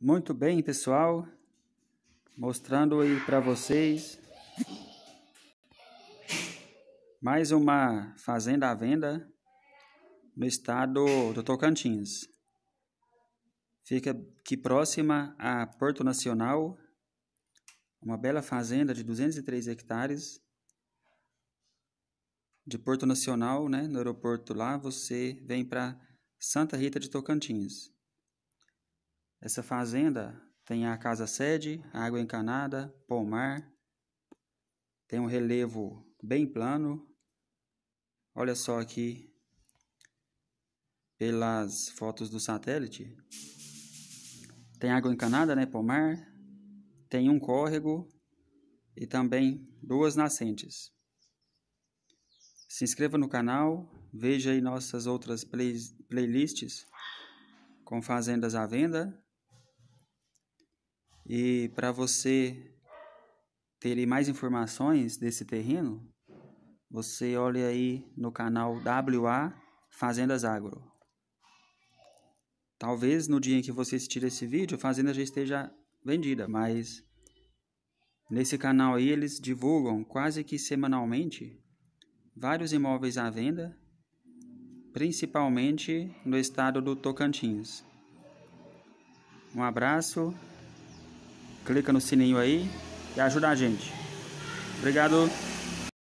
Muito bem, pessoal, mostrando aí para vocês mais uma fazenda à venda no estado do Tocantins. Fica aqui próxima a Porto Nacional, uma bela fazenda de 203 hectares de Porto Nacional, né, no aeroporto lá, você vem para Santa Rita de Tocantins. Essa fazenda tem a casa sede, água encanada, pomar, tem um relevo bem plano. Olha só aqui pelas fotos do satélite. Tem água encanada, né, pomar, tem um córrego e também duas nascentes. Se inscreva no canal, veja aí nossas outras play playlists com fazendas à venda e para você ter mais informações desse terreno, você olha aí no canal WA Fazendas Agro. Talvez no dia em que você assistir esse vídeo, a fazenda já esteja vendida, mas nesse canal aí eles divulgam quase que semanalmente vários imóveis à venda, principalmente no estado do Tocantins. Um abraço clica no sininho aí e ajuda a gente. Obrigado.